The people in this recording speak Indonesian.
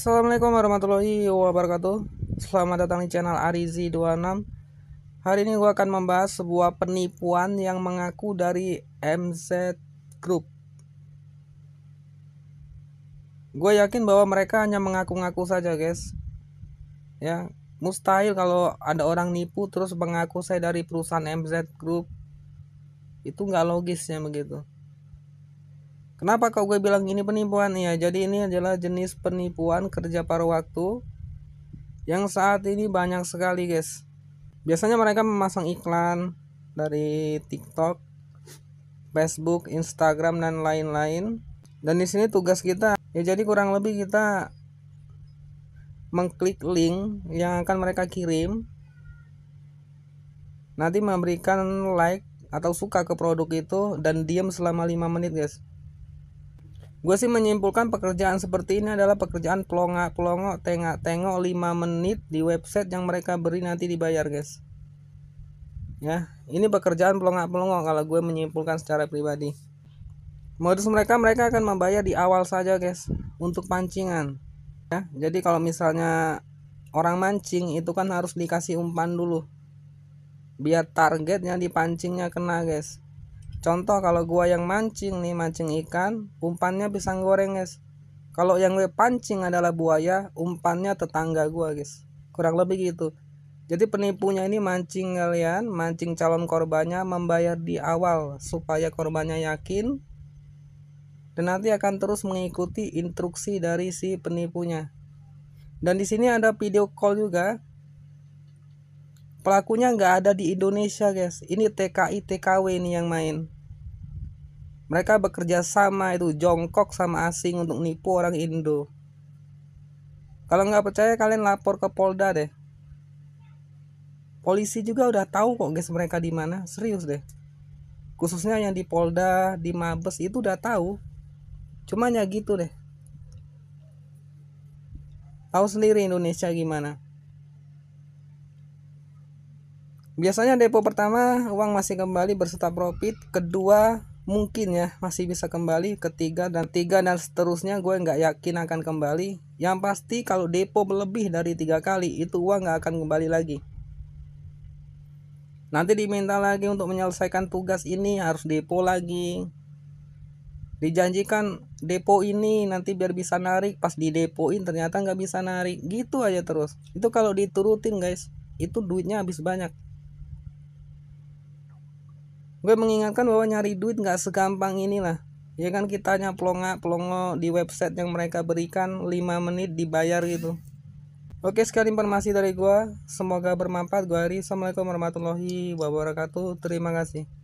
Assalamualaikum warahmatullahi wabarakatuh Selamat datang di channel Arizi26 Hari ini gue akan membahas sebuah penipuan yang mengaku dari MZ Group Gue yakin bahwa mereka hanya mengaku-ngaku saja guys Ya Mustahil kalau ada orang nipu terus mengaku saya dari perusahaan MZ Group Itu nggak logisnya begitu Kenapa kau gue bilang ini penipuan? Ya, jadi ini adalah jenis penipuan kerja paruh waktu yang saat ini banyak sekali, guys. Biasanya mereka memasang iklan dari TikTok, Facebook, Instagram dan lain-lain. Dan di sini tugas kita ya jadi kurang lebih kita mengklik link yang akan mereka kirim. Nanti memberikan like atau suka ke produk itu dan diam selama 5 menit, guys gue sih menyimpulkan pekerjaan seperti ini adalah pekerjaan pelongo pelongo tengok tengok 5 menit di website yang mereka beri nanti dibayar guys ya ini pekerjaan pelongo pelongo kalau gue menyimpulkan secara pribadi modus mereka mereka akan membayar di awal saja guys untuk pancingan ya jadi kalau misalnya orang mancing itu kan harus dikasih umpan dulu biar targetnya yang dipancingnya kena guys Contoh kalau gua yang mancing nih mancing ikan, umpannya pisang goreng guys. Kalau yang gue pancing adalah buaya, umpannya tetangga gua guys. Kurang lebih gitu. Jadi penipunya ini mancing kalian, mancing calon korbannya membayar di awal supaya korbannya yakin dan nanti akan terus mengikuti instruksi dari si penipunya. Dan di sini ada video call juga pelakunya nggak ada di Indonesia guys ini TKI TKW ini yang main mereka bekerja sama itu jongkok sama asing untuk nipu orang Indo kalau nggak percaya kalian lapor ke Polda deh polisi juga udah tahu kok guys mereka di mana serius deh khususnya yang di Polda di Mabes itu udah tahu cuman ya gitu deh tahu sendiri Indonesia gimana Biasanya depo pertama uang masih kembali berserta profit, kedua mungkin ya masih bisa kembali ketiga dan tiga dan seterusnya gue nggak yakin akan kembali yang pasti kalau depo lebih dari tiga kali itu uang nggak akan kembali lagi nanti diminta lagi untuk menyelesaikan tugas ini harus depo lagi dijanjikan depo ini nanti biar bisa narik pas di depoin ternyata nggak bisa narik gitu aja terus itu kalau diturutin guys itu duitnya habis banyak gue mengingatkan bahwa nyari duit nggak segampang inilah ya kan kitanya pelonga pelongo di website yang mereka berikan 5 menit dibayar gitu Oke sekian informasi dari gue, semoga bermanfaat Gue hari Assalamualaikum warahmatullahi wabarakatuh terima kasih